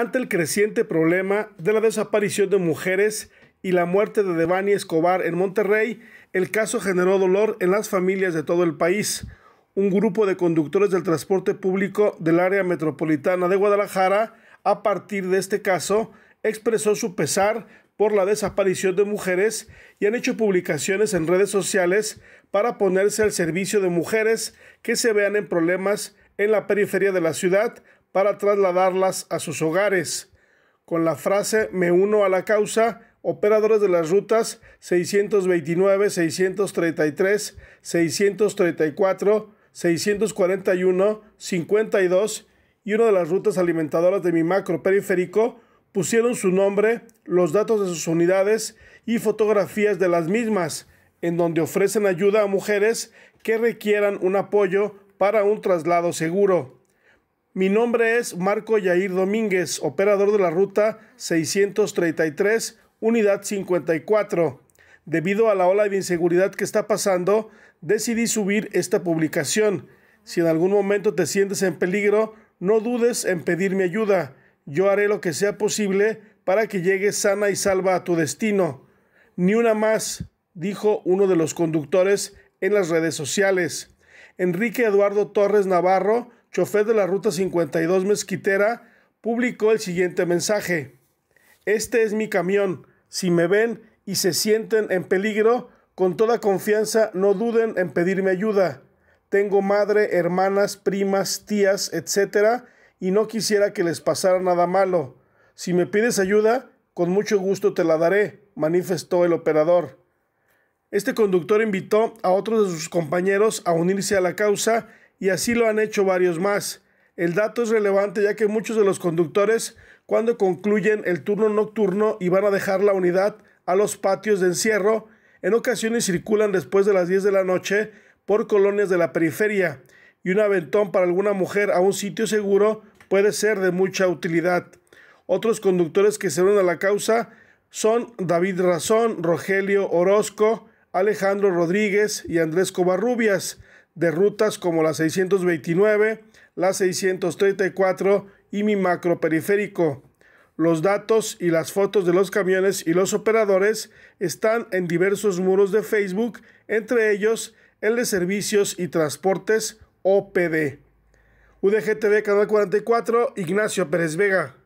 ante el creciente problema de la desaparición de mujeres y la muerte de Devani Escobar en Monterrey, el caso generó dolor en las familias de todo el país. Un grupo de conductores del transporte público del área metropolitana de Guadalajara, a partir de este caso, expresó su pesar por la desaparición de mujeres y han hecho publicaciones en redes sociales para ponerse al servicio de mujeres que se vean en problemas en la periferia de la ciudad para trasladarlas a sus hogares. Con la frase Me uno a la causa, operadores de las rutas 629, 633, 634, 641, 52 y una de las rutas alimentadoras de mi macro periférico pusieron su nombre, los datos de sus unidades y fotografías de las mismas, en donde ofrecen ayuda a mujeres que requieran un apoyo para un traslado seguro. Mi nombre es Marco Yair Domínguez, operador de la ruta 633, unidad 54. Debido a la ola de inseguridad que está pasando, decidí subir esta publicación. Si en algún momento te sientes en peligro, no dudes en pedirme ayuda. Yo haré lo que sea posible para que llegues sana y salva a tu destino. Ni una más, dijo uno de los conductores en las redes sociales. Enrique Eduardo Torres Navarro chofer de la Ruta 52 Mezquitera, publicó el siguiente mensaje. Este es mi camión. Si me ven y se sienten en peligro, con toda confianza no duden en pedirme ayuda. Tengo madre, hermanas, primas, tías, etc. y no quisiera que les pasara nada malo. Si me pides ayuda, con mucho gusto te la daré, manifestó el operador. Este conductor invitó a otros de sus compañeros a unirse a la causa y así lo han hecho varios más. El dato es relevante ya que muchos de los conductores cuando concluyen el turno nocturno y van a dejar la unidad a los patios de encierro, en ocasiones circulan después de las 10 de la noche por colonias de la periferia y un aventón para alguna mujer a un sitio seguro puede ser de mucha utilidad. Otros conductores que se unen a la causa son David Razón, Rogelio Orozco, Alejandro Rodríguez y Andrés Covarrubias de rutas como la 629, la 634 y mi macro periférico. Los datos y las fotos de los camiones y los operadores están en diversos muros de Facebook, entre ellos el de Servicios y Transportes OPD. UDGTV Canal 44, Ignacio Pérez Vega.